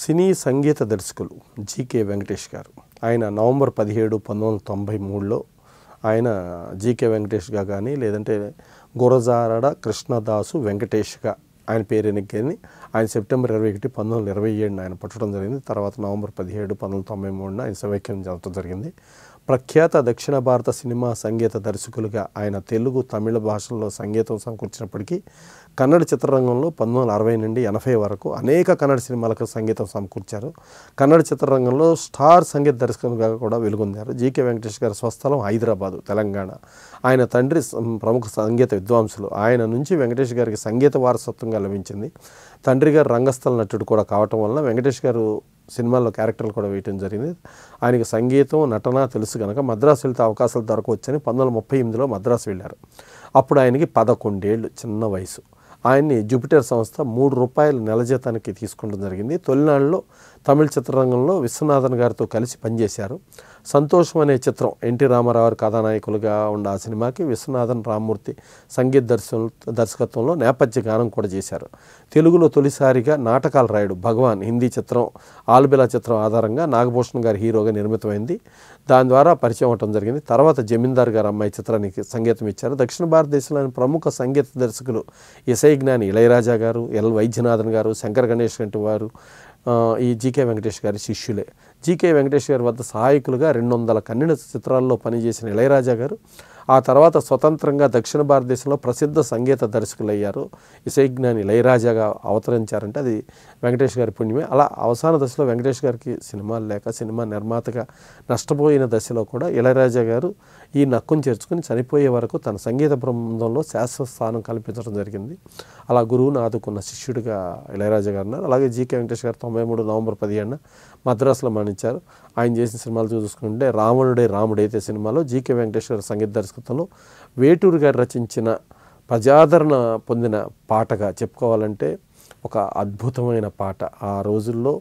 సినీ సంగీత దర్శకులు జీకే వెంకటేష్ గారు ఆయన నవంబర్ పదిహేడు పంతొమ్మిది వందల తొంభై మూడులో ఆయన జీకే వెంకటేష్గా కానీ లేదంటే గురజారడ కృష్ణదాసు వెంకటేష్గా ఆయన పేరు కానీ ఆయన సెప్టెంబర్ ఇరవై ఒకటి పంతొమ్మిది వందల ఇరవై ఏడున ఆయన పుట్టడం జరిగింది తర్వాత నవంబర్ పదిహేడు పంతొమ్మిది తొంభై మూడున ఆయన సమైక్యం జరగడం జరిగింది ప్రఖ్యాత దక్షిణ భారత సినిమా సంగీత దర్శకులుగా ఆయన తెలుగు తమిళ భాషల్లో సంగీతం సమకూర్చినప్పటికీ కన్నడ చిత్రరంగంలో పంతొమ్మిది వందల అరవై నుండి ఎనభై వరకు అనేక కన్నడ సినిమాలకు సంగీతం సమకూర్చారు కన్నడ చిత్రరంగంలో స్టార్ సంగీత దర్శకులుగా కూడా వెలుగొందారు జీకే వెంకటేష్ గారి స్వస్థలం హైదరాబాదు తెలంగాణ ఆయన తండ్రి ప్రముఖ సంగీత విద్వాంసులు ఆయన నుంచి వెంకటేష్ గారికి సంగీత వారసత్వంగా లభించింది తండ్రి గారు రంగస్థల నటుడు కూడా కావటం వలన వెంకటేష్ గారు సినిమాల్లో క్యారెక్టర్లు కూడా వేయటం జరిగింది ఆయనకి సంగీతం నటన తెలుసు కనుక మద్రాసు వెళ్తే అవకాశాలు దొరకవచ్చని పంతొమ్మిది వందల ముప్పై ఎనిమిదిలో మద్రాసు వెళ్ళారు అప్పుడు ఆయనకి పదకొండేళ్ళు చిన్న వయసు ఆయన్ని జూపిటర్ సంస్థ మూడు రూపాయలు నెల జీతానికి తీసుకోవడం జరిగింది తొలినాళ్ళలో తమిళ చిత్రరంగంలో విశ్వనాథన్ గారితో కలిసి పనిచేశారు సంతోషం అనే చిత్రం ఎన్టీ రామారావు కథానాయకులుగా ఉన్న ఆ సినిమాకి విశ్వనాథన్ రామ్మూర్తి సంగీత దర్శన దర్శకత్వంలో నేపథ్య గానం కూడా చేశారు తెలుగులో తొలిసారిగా నాటకాలు రాయుడు భగవాన్ హిందీ చిత్రం ఆల్బిలా చిత్రం ఆధారంగా నాగభూషణ్ గారి హీరోగా నిర్మితమైంది దాని ద్వారా పరిచయం అవటం జరిగింది తర్వాత జమీందార్ గారు అమ్మాయి చిత్రానికి సంగీతం ఇచ్చారు దక్షిణ భారతదేశంలోని ప్రముఖ సంగీత దర్శకులు ఇసై జ్ఞాని ఇళయరాజా గారు ఎల్ వైద్యనాథన్ గారు శంకర్ గణేష్ వంటి వారు ఈ జీకే వెంకటేష్ గారి శిష్యులే జీకే వెంకటేష్ గారి వద్ద సహాయకులుగా రెండు వందల కన్నెడు చిత్రాల్లో పనిచేసిన ఇళయరాజా గారు ఆ తర్వాత స్వతంత్రంగా దక్షిణ భారతదేశంలో ప్రసిద్ధ సంగీత దర్శకులయ్యారు ఇసైజ్ఞాని లయరాజాగా అవతరించారంటే అది వెంకటేష్ గారి పుణ్యమే అలా అవసాన దశలో వెంకటేష్ గారికి సినిమాలు లేక సినిమా నిర్మాతగా నష్టపోయిన దశలో కూడా ఇళయరాజా గారు ఈ నక్కును చేర్చుకుని చనిపోయే వరకు తన సంగీత బృందంలో శాశ్వత స్థానం కల్పించడం జరిగింది అలా గురువును ఆదుకున్న శిష్యుడిగా ఇళయరాజా గారు ఉన్నారు అలాగే జీకే వెంకటేష్ గారు తొంభై మూడు నవంబర్ పదిహేడున మద్రాసులో మరణించారు ఆయన చేసిన సినిమాలు చూసుకుంటే రావణుడే రాముడైతే సినిమాలో జీకే వెంకటేశ్వర సంగీత దర్శకులు సంస్కృతంలో వేటూరు గారు రచించిన ప్రజాదరణ పొందిన పాటగా చెప్పుకోవాలంటే ఒక అద్భుతమైన పాట ఆ రోజుల్లో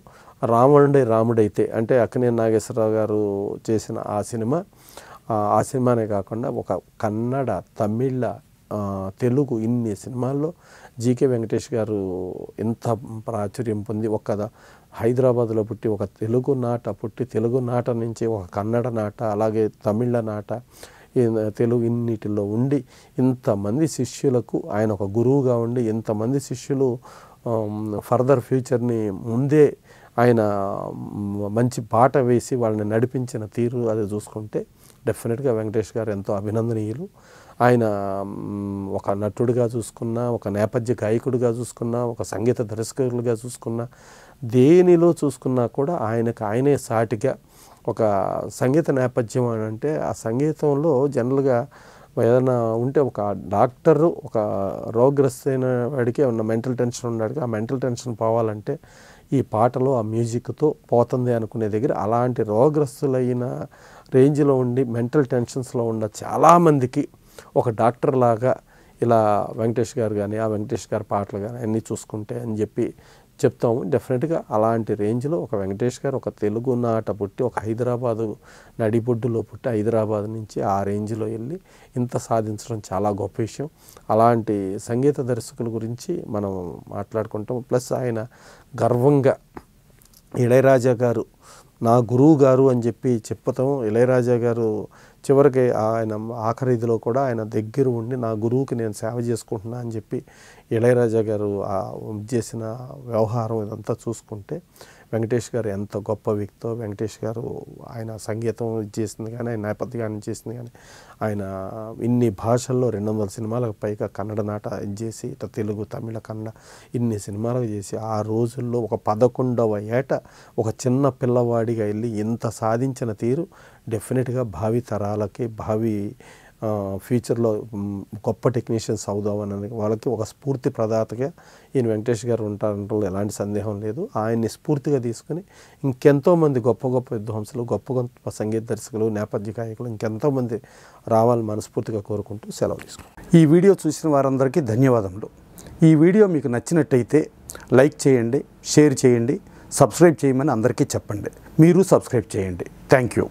రావణుడే రాముడైతే అంటే అక్కనే నాగేశ్వరరావు గారు చేసిన ఆ సినిమా ఆ సినిమానే కాకుండా ఒక కన్నడ తమిళ తెలుగు ఇన్ని సినిమాల్లో జీకే వెంకటేష్ గారు ఎంత ప్రాచుర్యం పొంది ఒక హైదరాబాద్లో పుట్టి ఒక తెలుగు నాట పుట్టి తెలుగు నాట నుంచి ఒక కన్నడ నాట అలాగే తమిళ నాట తెలుగు ఇన్నిటిలో ఉండి ఇంతమంది శిష్యులకు ఆయన ఒక గురువుగా ఉండి ఇంతమంది శిష్యులు ఫర్దర్ ఫ్యూచర్ని ముందే ఆయన మంచి పాట వేసి వాళ్ళని నడిపించిన తీరు అది చూసుకుంటే డెఫినెట్గా వెంకటేష్ గారు ఎంతో అభినందనీయులు ఆయన ఒక నటుడిగా చూసుకున్నా ఒక నేపథ్య గాయకుడిగా చూసుకున్నా ఒక సంగీత దర్శకులుగా చూసుకున్నా దేనిలో చూసుకున్నా కూడా ఆయనకు ఆయనే సాటిగా ఒక సంగీత నేపథ్యం అని అంటే ఆ సంగీతంలో జనరల్గా ఏదైనా ఉంటే ఒక డాక్టరు ఒక రోగ్రస్తైన వాడికి ఏమన్నా మెంటల్ టెన్షన్ ఉన్నాడికి ఆ మెంటల్ టెన్షన్ పోవాలంటే ఈ పాటలో ఆ మ్యూజిక్తో పోతుంది అనుకునే దగ్గర అలాంటి రోగ్రస్తులైన రేంజ్లో ఉండి మెంటల్ టెన్షన్స్లో ఉన్న చాలామందికి ఒక డాక్టర్ లాగా ఇలా వెంకటేష్ గారు కానీ ఆ వెంకటేష్ గారి పాటలు కానీ అన్నీ చూసుకుంటే అని చెప్పి చెప్తాము డెఫినెట్గా అలాంటి రేంజ్లో ఒక వెంకటేష్ గారు ఒక తెలుగు నాట పుట్టి ఒక హైదరాబాదు నడిబొడ్డులో పుట్టి హైదరాబాద్ నుంచి ఆ రేంజ్లో వెళ్ళి ఇంత సాధించడం చాలా గొప్ప విషయం అలాంటి సంగీత దర్శకుల గురించి మనం మాట్లాడుకుంటాం ప్లస్ ఆయన గర్వంగా ఇళయరాజా గారు నా గురువు గారు అని చెప్పి చెప్పటం ఇళయరాజా గారు చివరికి ఆయన ఆఖరిదిలో కూడా ఆయన దగ్గర ఉండి నా గురువుకి నేను సేవ చేసుకుంటున్నా అని చెప్పి ఇళయరాజా గారు చేసిన వ్యవహారం ఇదంతా చూసుకుంటే వెంకటేష్ గారు ఎంత గొప్ప వ్యక్తితో వెంకటేష్ గారు ఆయన సంగీతం చేసింది కానీ ఆయన నేపథ్యాన్ని చేసింది కానీ ఆయన ఇన్ని భాషల్లో రెండు వందల సినిమాలకు పైగా కన్నడ నాట చేసి ఇట తెలుగు తమిళ కన్నడ ఇన్ని సినిమాలకు చేసి ఆ రోజుల్లో ఒక పదకొండవ ఏట ఒక చిన్న పిల్లవాడిగా వెళ్ళి ఇంత సాధించిన తీరు డెఫినెట్గా భావి తరాలకి భావి ఫ్యూచర్లో గొప్ప టెక్నీషియన్స్ అవుదామని వాళ్ళకి ఒక స్ఫూర్తి ప్రదాతగా ఈయన వెంకటేష్ గారు ఉంటారంటే ఎలాంటి సందేహం లేదు ఆయన్ని స్ఫూర్తిగా తీసుకుని ఇంకెంతోమంది గొప్ప గొప్ప విద్వాంసులు గొప్ప గొప్ప సంగీత దర్శకులు నేపథ్య గాయకులు ఇంకెంతోమంది రావాలని మనస్ఫూర్తిగా కోరుకుంటూ సెలవు తీసుకున్నాం ఈ వీడియో చూసిన వారందరికీ ధన్యవాదములు ఈ వీడియో మీకు నచ్చినట్టయితే లైక్ చేయండి షేర్ చేయండి సబ్స్క్రైబ్ చేయమని అందరికీ చెప్పండి మీరు సబ్స్క్రైబ్ చేయండి థ్యాంక్ యూ